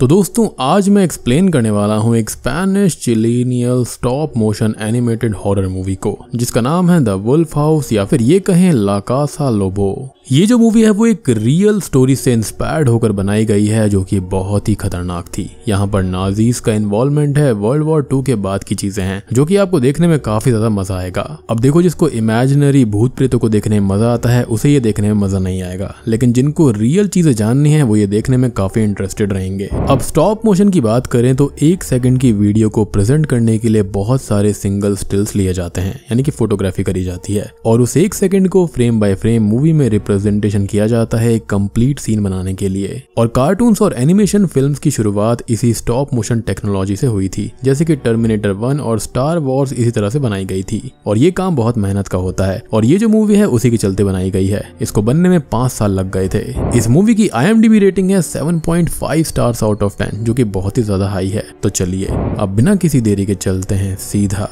तो दोस्तों आज मैं एक्सप्लेन करने वाला हूँ एक स्पेनिश चिलीनियल stop motion animated horror movie को जिसका नाम है द वुल्फ हाउस या फिर ये कहें लाकासा लोबो ये जो मूवी है वो एक रियल स्टोरी से इंस्पायर्ड होकर बनाई गई है जो कि बहुत ही खतरनाक थी यहाँ पर नाजीज का इन्वॉल्वमेंट है वर्ल्ड वॉर टू के बाद की चीजें हैं जो कि आपको देखने में काफी ज्यादा मजा आएगा अब देखो जिसको इमेजिनरी भूत प्रेतों को देखने में मजा आता है उसे ये देखने में मजा नहीं आएगा लेकिन जिनको रियल चीजें जाननी है वो ये देखने में काफी इंटरेस्टेड रहेंगे अब स्टॉप मोशन की बात करें तो एक सेकंड की वीडियो को प्रेजेंट करने के लिए बहुत सारे सिंगल स्टिल्स लिए जाते हैं यानी कि फोटोग्राफी करी जाती है और उस एक सेकंड को फ्रेम बाय फ्रेम मूवी में रिप्रेजेंट प्रेजेंटेशन किया जाता है एक कंप्लीट सीन बनाने के लिए और कार्टून्स और एनिमेशन फिल्म्स की शुरुआत इसी स्टॉप मोशन टेक्नोलॉजी से हुई थी जैसे कि टर्मिनेटर वन और स्टार वॉर्स इसी तरह से बनाई गई थी और ये काम बहुत मेहनत का होता है और ये जो मूवी है उसी के चलते बनाई गई है इसको बनने में पांच साल लग गए थे इस मूवी की आई रेटिंग है seven stars out of ten जो की बहुत ही ज्यादा हाई है तो चलिए अब बिना किसी देरी के चलते हैं सीधा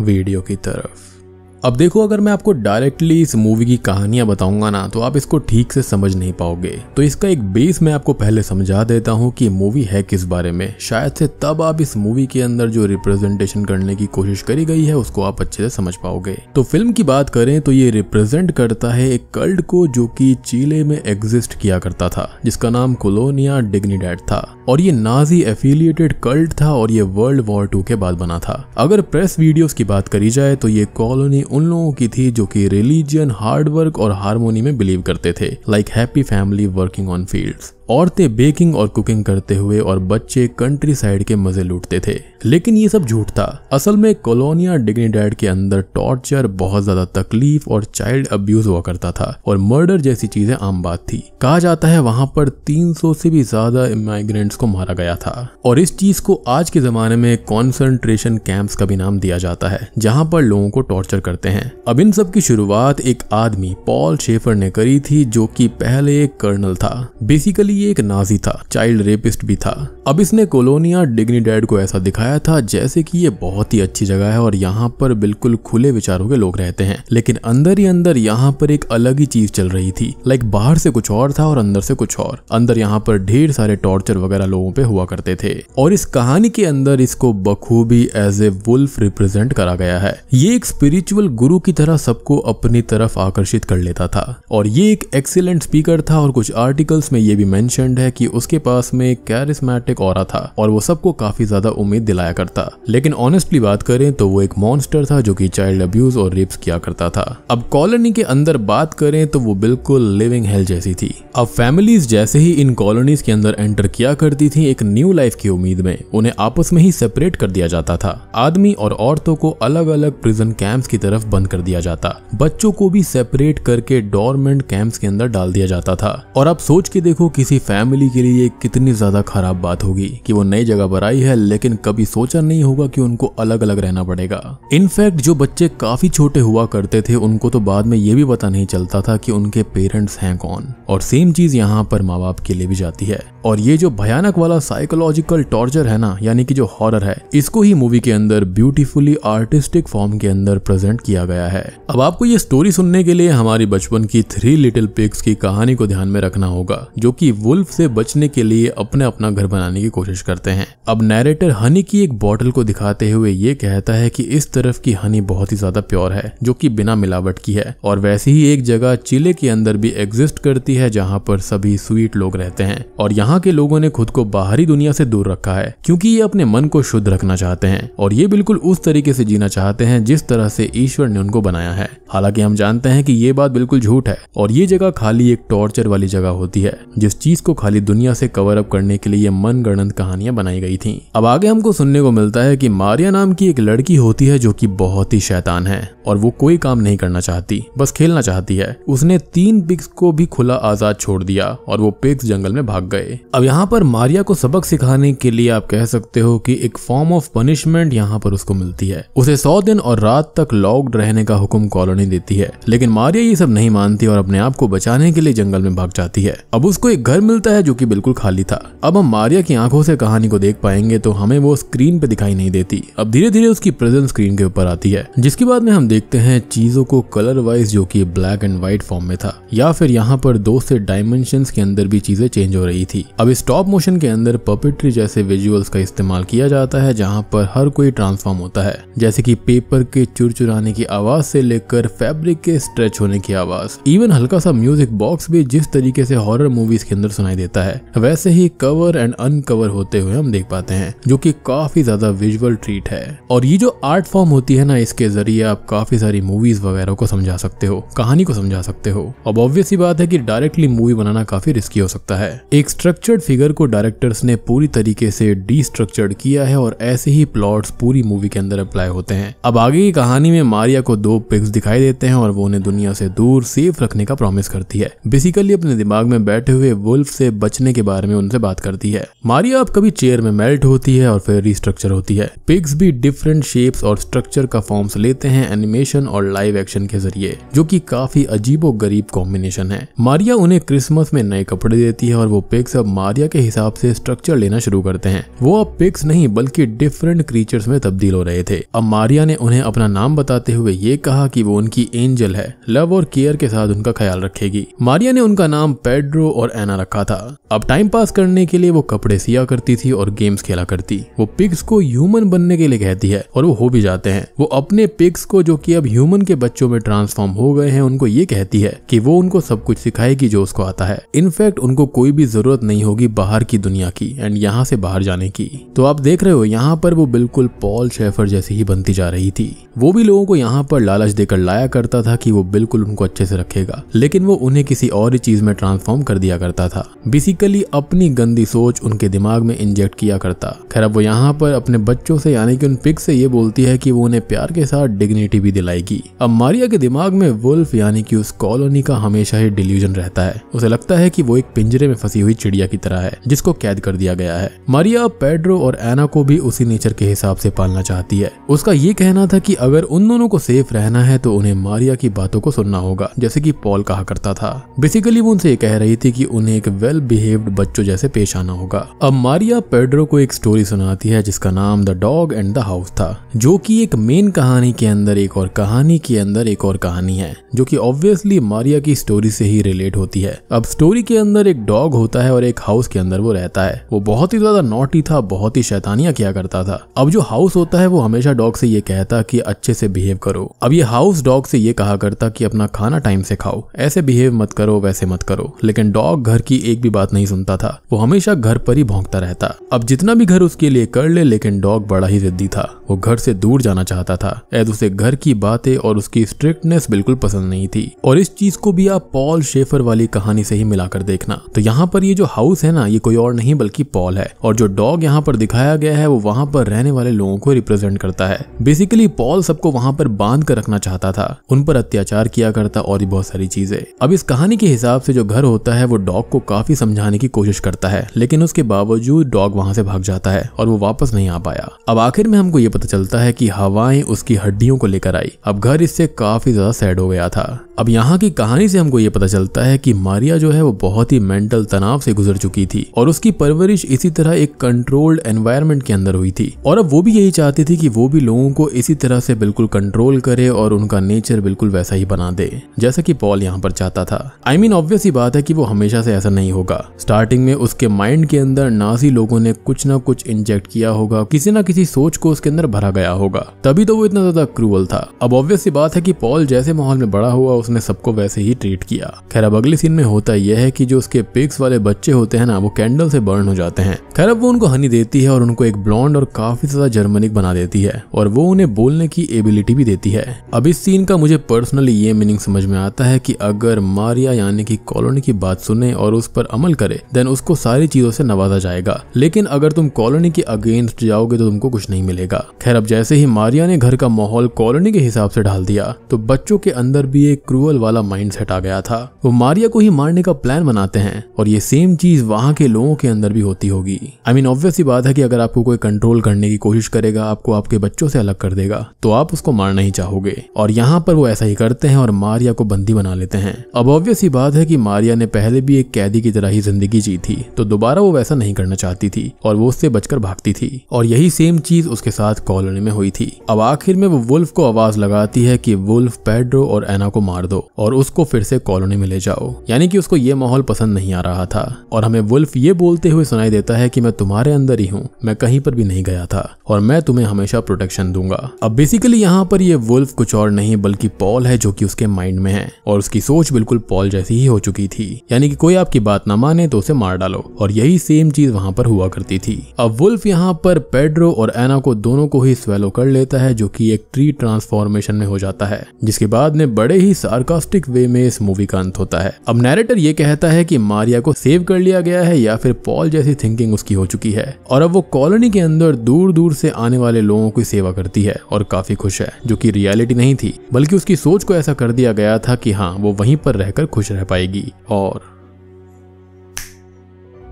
वीडियो की तरफ अब देखो अगर मैं आपको डायरेक्टली इस मूवी की कहानियां बताऊंगा ना तो आप इसको ठीक से समझ नहीं पाओगे तो इसका एक बेस मैं आपको पहले समझा देता हूँ कि मूवी है किस बारे में शायद से तब आप इस मूवी के अंदर जो रिप्रेजेंटेशन करने की कोशिश करी गई है उसको आप अच्छे से समझ पाओगे तो फिल्म की बात करें तो ये रिप्रेजेंट करता है एक कल्ड को जो की चीले में एग्जिस्ट किया करता था जिसका नाम कोलोनिया डिग्निडेट था और ये नाजी एफिलियेटेड कल्ट था और ये वर्ल्ड वॉर टू के बाद बना था अगर प्रेस वीडियोस की बात करी जाए तो ये कॉलोनी उन लोगों की थी जो कि रिलीजियन हार्डवर्क और हारमोनी में बिलीव करते थे like happy family working on fields औरतें बेकिंग और कुकिंग करते हुए और बच्चे कंट्री साइड के मजे लूटते थे लेकिन ये सब झूठ था असल में कॉलोनिया डिग्निडाइड के अंदर टॉर्चर बहुत ज्यादा तकलीफ और चाइल्ड अब्यूज हुआ करता था और मर्डर जैसी चीजें आम बात थी कहा जाता है वहां पर 300 से भी ज्यादा माइग्रेंट्स को मारा गया था और इस चीज को आज के जमाने में कॉन्सेंट्रेशन कैंप्स का भी नाम दिया जाता है जहां पर लोगों को टॉर्चर करते हैं अब इन सब की शुरुआत एक आदमी पॉल शेफर ने करी थी जो की पहले एक कर्नल था बेसिकली ये एक नाजी था चाइल्ड रेपिस्ट भी था अब इसने कोलोनिया डिग्नी डिग्निडेड को ऐसा दिखाया था जैसे कि ये बहुत ही अच्छी जगह है और यहाँ पर बिल्कुल खुले विचारों के लोग रहते हैं लेकिन अंदर ही अंदर यहाँ पर एक अलग ही चीज चल रही थी लाइक बाहर से कुछ और था और अंदर से कुछ और अंदर यहाँ पर ढेर सारे टॉर्चर वगैरह लोगों पे हुआ करते थे और इस कहानी के अंदर इसको बखूबी एज ए वुल्फ रिप्रेजेंट करा गया है ये एक स्पिरिचुअल गुरु की तरह सबको अपनी तरफ आकर्षित कर लेता था और ये एक एक्सीलेंट स्पीकर था और कुछ आर्टिकल्स में ये भी मैं मेंशनड है कि उसके पास में कैरिस्मेटिक और था और वो सबको काफी ज्यादा उम्मीद दिलाया करता लेकिन ऑनेस्टली बात करें तो वो एक मॉन्स्टर था जो कि चाइल्ड अब्यूज और रेप्स किया करता था अब कॉलोनी के अंदर बात करें तो वो बिल्कुल लिविंग हेल जैसी थी अब फैमिलीज जैसे ही इन कॉलोनीज के अंदर एंटर किया करती थी एक न्यू लाइफ की उम्मीद में उन्हें आपस में ही सेपरेट कर दिया जाता था आदमी और औरतों को अलग अलग प्रिजन कैंप्स की तरफ बंद कर दिया जाता बच्चों को भी सेपरेट करके डोरमेंट कैंप्स के अंदर डाल दिया जाता था और आप सोच के देखो किसी उसकी फैमिली के लिए कितनी ज्यादा खराब बात होगी कि वो नई जगह पर आई है लेकिन कभी सोचा नहीं होगा कि उनको अलग अलग रहना पड़ेगा इनफैक्ट जो बच्चे काफी छोटे हुआ करते थे उनको तो बाद में ये भी पता नहीं चलता था कि उनके पेरेंट्स हैं कौन और सेम चीज यहाँ पर माँ बाप के लिए भी जाती है और ये जो भयानक वाला साइकोलॉजिकल टॉर्चर है ना यानी कि जो हॉरर है इसको ही मूवी के अंदर ब्यूटीफुली आर्टिस्टिक फॉर्म के अंदर प्रेजेंट किया गया है अब आपको ये स्टोरी सुनने के लिए हमारी बचपन की थ्री लिटिल पिक्स की कहानी को ध्यान में रखना होगा जो की वुल्फ से बचने के लिए अपने अपना घर बनाने की कोशिश करते हैं अब नैरेटर हनी की एक बॉटल को दिखाते हुए ये कहता है कि इस तरफ की हनी बहुत ही ज्यादा प्योर है जो कि बिना मिलावट की है और वैसे ही एक जगह चिले के अंदर भी एग्जिस्ट करती है जहाँ पर सभी स्वीट लोग रहते हैं और यहाँ के लोगों ने खुद को बाहरी दुनिया से दूर रखा है क्यूँकी ये अपने मन को शुद्ध रखना चाहते हैं और ये बिल्कुल उस तरीके से जीना चाहते हैं जिस तरह से ईश्वर ने उनको बनाया है हालांकि हम जानते हैं कि ये बात बिल्कुल झूठ है और ये जगह खाली एक टॉर्चर वाली जगह होती है जिस चीज चीज को खाली दुनिया से कवर अप करने के लिए मन गणन कहानियां बनाई गई थी अब आगे हमको सुनने को मिलता है की मारिया नाम की एक लड़की होती है जो की बहुत ही शैतान है और वो कोई काम नहीं करना चाहती बस खेलना चाहती है उसने तीन पिक्स को भी खुला आजाद छोड़ दिया और वो पिक्स जंगल में भाग गए अब यहाँ पर मारिया को सबक सिखाने के लिए आप कह सकते हो कि एक फॉर्म ऑफ पनिशमेंट यहाँ पर उसको मिलती है उसे सौ दिन और रात तक लॉक्ड रहने का हुक्म कॉलोनी देती है लेकिन मारिया ये सब नहीं मानती और अपने आप को बचाने के लिए जंगल में भाग जाती है अब उसको एक घर घर मिलता है जो कि बिल्कुल खाली था अब हम मारिया की आंखों से कहानी को देख पाएंगे तो हमें वो स्क्रीन पे दिखाई नहीं देती अब धीरे धीरे उसकी प्रेजेंस स्क्रीन के ऊपर आती है जिसके बाद में हम देखते हैं चीजों को कलर वाइज जो की ब्लैक एंड व्हाइट फॉर्म में था या फिर यहाँ पर दो से डायमेंशन के अंदर भी चीजें चेंज हो रही थी अब स्टॉप मोशन के अंदर पपेट्री जैसे विजुअल्स का इस्तेमाल किया जाता है जहाँ पर हर कोई ट्रांसफॉर्म होता है जैसे की पेपर के चुरचुराने की आवाज से लेकर फैब्रिक के स्ट्रेच होने की आवाज इवन हल्का सा म्यूजिक बॉक्स भी जिस तरीके से हॉरर मूवीज के अंदर अंदर सुनाई देता है वैसे ही कवर एंड अनकवर होते हुए हम देख पाते हैं जो कि काफी ज्यादा विजुअल ट्रीट है और ये जो आर्ट फॉर्म होती है ना इसके जरिए आप काफी सारी मूवीज वगैरह को समझा सकते हो कहानी को समझा सकते हो अब ऑब्वियस ही बात है कि डायरेक्टली मूवी बनाना काफी रिस्की हो सकता है एक स्ट्रक्चर्ड फिगर को डायरेक्टर्स ने पूरी तरीके से डिस्ट्रक्चर्ड किया है और ऐसे ही प्लॉट पूरी मूवी के अंदर अप्लाई होते हैं अब आगे की कहानी में मारिया को दो पिक्स दिखाई देते हैं और वो उन्हें दुनिया से दूर सेफ रखने का प्रॉमिस करती है बेसिकली अपने दिमाग में बैठे हुए वो वुल्फ से बचने के बारे में उनसे बात करती है मारिया अब कभी चेयर में मेल्ट होती है और फिर रिस्ट्रक्चर होती है पिग्स भी डिफरेंट शेप्स और स्ट्रक्चर का फॉर्म्स लेते हैं एनिमेशन और लाइव एक्शन के जरिए जो की काफी अजीबो गरीब कॉम्बिनेशन है मारिया उन्हें क्रिसमस में नए कपड़े देती है और वो पिग्स अब मारिया के हिसाब से स्ट्रक्चर लेना शुरू करते हैं वो अब पिग्स नहीं बल्कि डिफरेंट क्रीचर्स में तब्दील हो रहे थे अब मारिया ने उन्हें अपना नाम बताते हुए ये कहा कि वो उनकी एंजल है लव और केयर के साथ उनका ख्याल रखेगी मारिया ने उनका नाम पेड्रो और एना रखा था अब टाइम पास करने के लिए वो कपड़े सिया करती थी और गेम्स खेला करती वो पिग्स को ह्यूमन बनने के लिए कहती है और वो हो भी जाते हैं वो अपने पिग्स को जो कि अब ह्यूमन के बच्चों में ट्रांसफॉर्म हो गए हैं उनको ये कहती है कि वो उनको सब कुछ सिखाएगी जो उसको आता है इनफैक्ट उनको कोई भी जरूरत नहीं होगी बाहर की दुनिया की एंड यहाँ से बाहर जाने की तो आप देख रहे हो यहाँ पर वो बिल्कुल पॉल शेफर जैसी ही बनती जा रही थी वो भी लोगों को यहाँ पर लालच देकर लाया करता था कि वो बिल्कुल उनको अच्छे से रखेगा लेकिन वो उन्हें किसी और ही चीज में ट्रांसफॉर्म कर दिया करता था था बेसिकली अपनी गंदी सोच उनके दिमाग में इंजेक्ट किया करता खैर अब वो यहाँ पर अपने बच्चों से यानी कि उन पिक से ये बोलती है कि वो उन्हें प्यार के साथ डिग्निटी भी दिलाएगी अब मारिया के दिमाग में वुल्फ यानी कि उस कॉलोनी का हमेशा ही डिल्यूजन रहता है उसे लगता है कि वो एक पिंजरे में फंसी हुई चिड़िया की तरह है जिसको कैद कर दिया गया है मारिया पेड्रो और एना को भी उसी नेचर के हिसाब से पालना चाहती है उसका ये कहना था कि अगर उन दोनों को सेफ रहना है तो उन्हें मारिया की बातों को सुनना होगा जैसे कि पॉल कहा करता था बेसिकली वो उनसे कह रही थी कि उन्हें एक वेल बिहेव्ड बच्चों जैसे पेश आना होगा अब मारिया पेड्रो को एक स्टोरी सुनाती है जिसका नाम the dog and the house था जो कि एक मेन कहानी के अंदर एक और कहानी के अंदर एक और कहानी है जो कि ऑब्वियसली मारिया की स्टोरी से ही रिलेट होती है अब स्टोरी के अंदर एक डॉग होता है और एक हाउस के अंदर वो रहता है वो बहुत ही ज्यादा नोटी था बहुत ही शैतानिया किया करता था अब जो हाउस होता है वो हमेशा डॉग से ये कहता कि अच्छे से बिहेव करो अब ये हाउस डॉग से ये कहा करता कि अपना खाना टाइम से खाओ ऐसे बिहेव मत करो वैसे मत करो लेकिन डॉग घर की की एक भी बात नहीं सुनता था वो हमेशा घर पर ही भोंकता रहता अब जितना भी घर उसके लिए कर ले लेकिन डॉग बड़ा ही जिद्दी था वो घर से दूर जाना चाहता था एज उसे घर की बातें और उसकी स्ट्रिक्टनेस बिल्कुल पसंद नहीं थी और इस चीज को भी आप पॉल शेफर वाली कहानी से ही मिलाकर देखना तो यहाँ पर ये जो हाउस है ना ये कोई और नहीं बल्कि पॉल है और जो डॉग यहाँ पर दिखाया गया है वो वहाँ पर रहने वाले लोगों को रिप्रेजेंट करता है बेसिकली पॉल सबको वहाँ पर बांध कर रखना चाहता था उन पर अत्याचार किया करता और भी बहुत सारी चीजें अब इस कहानी के हिसाब से जो घर होता है वो डॉग को काफ़ी समझाने की कोशिश करता है लेकिन उसके बावजूद डॉग वहां से भाग जाता है और वो वापस नहीं आ पाया अब आखिर में हमको ये पता चलता है कि हवाएं उसकी हड्डियों को लेकर आई अब घर इससे काफी ज्यादा सैड हो गया था अब यहाँ की कहानी से हमको ये पता चलता है कि मारिया जो है वो बहुत ही मेंटल तनाव से गुजर चुकी थी और उसकी परवरिश इसी तरह एक कंट्रोल्ड एनवायरमेंट के अंदर हुई थी और अब वो भी यही चाहती थी कि वो भी लोगों को इसी तरह से बिल्कुल कंट्रोल करे और उनका नेचर बिल्कुल वैसा ही बना दे जैसा कि पॉल यहाँ पर चाहता था आई मीन ऑब्वियस ही बात है कि वो हमेशा से ऐसा ऐसा नहीं होगा स्टार्टिंग में उसके माइंड के अंदर नाजी लोगों ने कुछ ना कुछ इंजेक्ट किया होगा किसी ना किसी सोच को उसके अंदर भरा गया होगा तभी तो वो इतना ज्यादा क्रूअल था अब ऑब्वियस सी बात है कि पॉल जैसे माहौल में बड़ा हुआ उसने सबको वैसे ही ट्रीट किया खैर अब अगले सीन में होता यह है कि जो उसके पिग्स वाले बच्चे होते हैं ना वो कैंडल से बर्न हो जाते हैं खैर अब वो उनको हनी देती है और उनको एक ब्लॉन्ड और काफी ज्यादा जर्मनिक बना देती है और वो उन्हें बोलने की एबिलिटी भी देती है अब इस सीन का मुझे पर्सनली ये मीनिंग समझ में आता है की अगर मारिया यानी की कॉलोनी की बात सुने और उस पर अमल करे देन उसको सारी चीजों से नवाजा जाएगा लेकिन अगर तुम कॉलोनी के अगेंस्ट जाओगे तो तुमको कुछ नहीं मिलेगा खैर अब जैसे ही मारिया ने घर का माहौल कॉलोनी के हिसाब से ढाल दिया तो बच्चों के अंदर भी एक क्रूअल वाला माइंड सेट आ गया था वो मारिया को ही मारने का प्लान बनाते हैं और ये सेम चीज वहाँ के लोगों के अंदर भी होती होगी आई मीन ऑब्वियस ही बात है कि अगर आपको कोई कंट्रोल करने की कोशिश करेगा आपको आपके बच्चों से अलग कर देगा तो आप उसको मारना ही चाहोगे और यहाँ पर वो ऐसा ही करते हैं और मारिया को बंदी बना लेते हैं अब ऑब्वियस ही बात है कि मारिया ने पहले भी एक कैद कैदी की तरह ही जिंदगी जी थी तो दोबारा वो वैसा नहीं करना चाहती थी और वो उससे बचकर भागती थी और यही सेम चीज उसके साथ कॉलोनी में हुई थी अब आखिर में वो वुल्फ को आवाज लगाती है कि वुल्फ पेड्रो और एना को मार दो और उसको फिर से कॉलोनी में ले जाओ यानी कि उसको ये माहौल पसंद नहीं आ रहा था और हमें वुल्फ ये बोलते हुए सुनाई देता है कि मैं तुम्हारे अंदर ही हूँ मैं कहीं पर भी नहीं गया था और मैं तुम्हें हमेशा प्रोटेक्शन दूंगा अब बेसिकली यहाँ पर ये वुल्फ कुछ और नहीं बल्कि पॉल है जो कि उसके माइंड में है और उसकी सोच बिल्कुल पॉल जैसी ही हो चुकी थी यानी कि कोई आपकी की बात ना माने तो उसे मार डालो और यही सेम चीज वहां पर हुआ करती थी अब वुल्फ यहाँ पर पेड्रो और एना को दोनों को ही स्वेलो कर लेता है जो कि एक ट्री ट्रांसफॉर्मेशन में हो जाता है जिसके बाद में बड़े ही सार्कास्टिक वे में इस मूवी का अंत होता है अब नैरेटर ये कहता है की मारिया को सेव कर लिया गया है या फिर पॉल जैसी थिंकिंग उसकी हो चुकी है और अब वो कॉलोनी के अंदर दूर दूर से आने वाले लोगों की सेवा करती है और काफी खुश है जो की रियलिटी नहीं थी बल्कि उसकी सोच को ऐसा कर दिया गया था कि हाँ वो वहीं पर रहकर खुश रह पाएगी और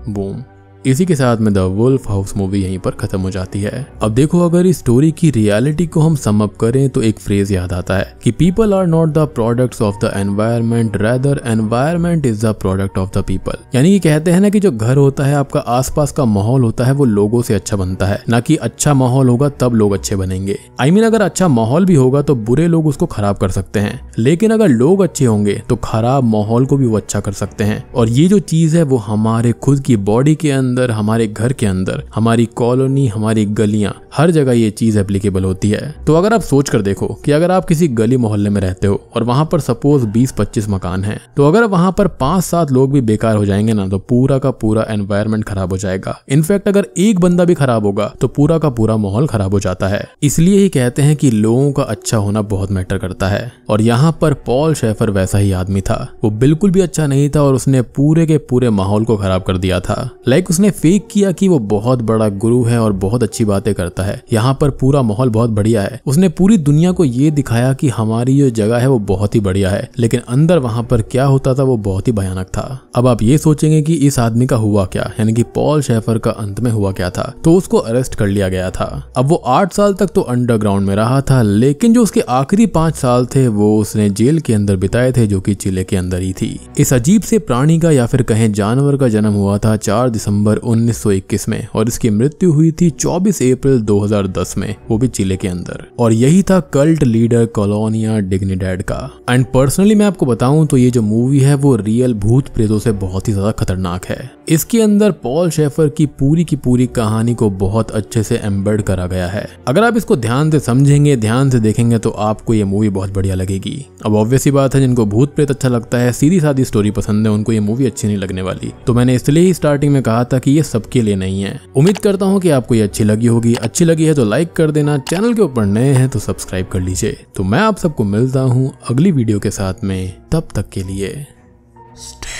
bom. इसी के साथ में द वुल्फ हाउस मूवी यहीं पर खत्म हो जाती है अब देखो अगर इस स्टोरी की रियलिटी को हम समअप करें तो एक फ्रेज याद आता है कि people are not the products of the environment rather environment is the product of the people यानी कि कहते हैं ना कि जो घर होता है आपका आसपास का माहौल होता है वो लोगों से अच्छा बनता है ना कि अच्छा माहौल होगा तब लोग अच्छे बनेंगे आई I मीन mean, अगर अच्छा माहौल भी होगा तो बुरे लोग उसको खराब कर सकते हैं लेकिन अगर लोग अच्छे होंगे तो खराब माहौल को भी वो अच्छा कर सकते हैं और ये जो चीज है वो हमारे खुद की बॉडी के अंदर अंदर हमारे घर के अंदर हमारी कॉलोनी हमारी गलियां हर जगह ये चीज़ एप्लीकेबल होती है तो अगर आप सोच कर देखो कि अगर आप किसी गली मोहल्ले में रहते हो और वहाँ पर सपोज 20-25 मकान हैं तो अगर वहाँ पर पांच सात लोग भी बेकार हो जाएंगे ना तो पूरा का पूरा एनवायरमेंट खराब हो जाएगा इनफैक्ट अगर एक बंदा भी खराब होगा तो पूरा का पूरा माहौल खराब हो जाता है इसलिए ही कहते हैं कि लोगों का अच्छा होना बहुत मैटर करता है और यहाँ पर पॉल शेफर वैसा ही आदमी था वो बिल्कुल भी अच्छा नहीं था और उसने पूरे के पूरे माहौल को खराब कर दिया था लाइक उसने फेक किया कि वो बहुत बड़ा गुरु है और बहुत अच्छी बातें करता है है यहाँ पर पूरा माहौल बहुत बढ़िया है उसने पूरी दुनिया को ये दिखाया कि हमारी जो जगह है वो बहुत ही बढ़िया है लेकिन अंदर वहां पर क्या होता था वो बहुत ही भयानक था अब आप ये सोचेंगे कि इस आदमी का हुआ क्या यानी कि पॉल शेफर का अंत में हुआ क्या था तो उसको अरेस्ट कर लिया गया था अब वो आठ साल तक तो अंडरग्राउंड में रहा था लेकिन जो उसके आखिरी पांच साल थे वो उसने जेल के अंदर बिताए थे जो कि चिले के अंदर ही थी इस अजीब से प्राणी का या फिर कहें जानवर का जन्म हुआ था 4 दिसंबर 1921 में और इसकी मृत्यु हुई थी 24 अप्रैल 2010 में वो भी चिले के अंदर और यही था कल्ट लीडर कॉलोनिया डिग्निडेड का एंड पर्सनली मैं आपको बताऊं तो ये जो मूवी है वो रियल भूत प्रेतों से बहुत ही ज्यादा खतरनाक है इसके अंदर पॉल शेफर की पूरी की पूरी कहानी को बहुत अच्छे से एम्बर्ड करा गया है अगर आप इसको ध्यान से समझेंगे ध्यान से देखेंगे तो आपको ये मूवी बहुत बढ़िया लगेगी अब ऑब्वियस ही बात है जिनको भूत प्रेत अच्छा लगता है सीधी सादी स्टोरी पसंद है उनको ये मूवी अच्छी नहीं लगने वाली तो मैंने इसलिए ही स्टार्टिंग में कहा था कि ये सबके लिए नहीं है उम्मीद करता हूँ कि आपको ये अच्छी लगी होगी अच्छी अच्छी लगी है तो लाइक कर देना चैनल के ऊपर नए हैं तो सब्सक्राइब कर लीजिए तो मैं आप सबको मिलता हूँ अगली वीडियो के साथ में तब तक के लिए